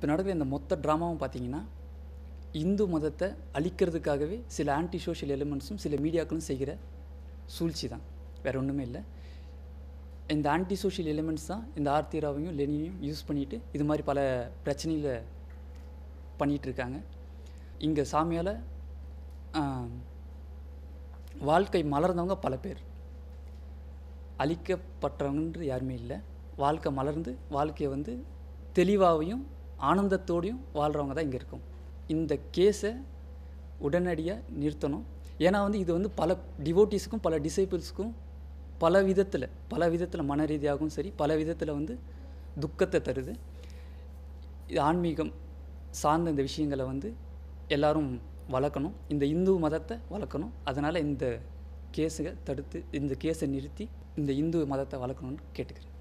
இப்போ நடக்கிற இந்த மொத்த ட்ராமாவும் பார்த்தீங்கன்னா இந்து மதத்தை அழிக்கிறதுக்காகவே சில ஆன்டி சோஷியல் எலிமெண்ட்ஸும் சில மீடியாக்களும் செய்கிற சூழ்ச்சி தான் வேறு ஒன்றுமே இல்லை இந்த ஆன்டி சோஷியல் எலிமெண்ட்ஸ் தான் இந்த ராவையும் லெனியையும் யூஸ் பண்ணிவிட்டு இது மாதிரி பல பிரச்சனையில் பண்ணிகிட்ருக்காங்க இங்கே சாமியால் வாழ்க்கை மலர்ந்தவங்க பல பேர் அழிக்கப்பட்டவங்கன்று யாருமே இல்லை வாழ்க்கை மலர்ந்து வாழ்க்கையை வந்து தெளிவாகவும் ஆனந்தத்தோடையும் வாழ்கிறவங்க தான் இங்கே இருக்கும் இந்த கேஸை உடனடியாக நிறுத்தணும் ஏன்னா வந்து இது வந்து பல டிவோட்டிஸுக்கும் பல டிசைபிள்ஸுக்கும் பல விதத்தில் பல விதத்தில் மன ரீதியாகவும் சரி பல விதத்தில் வந்து துக்கத்தை தருது இது ஆன்மீகம் சார்ந்த இந்த விஷயங்களை வந்து எல்லோரும் வளர்க்கணும் இந்த இந்து மதத்தை வளர்க்கணும் அதனால் இந்த கேஸுகளை தடுத்து இந்த கேஸை நிறுத்தி இந்த இந்து மதத்தை வளர்க்கணும்னு கேட்டுக்கிறேன்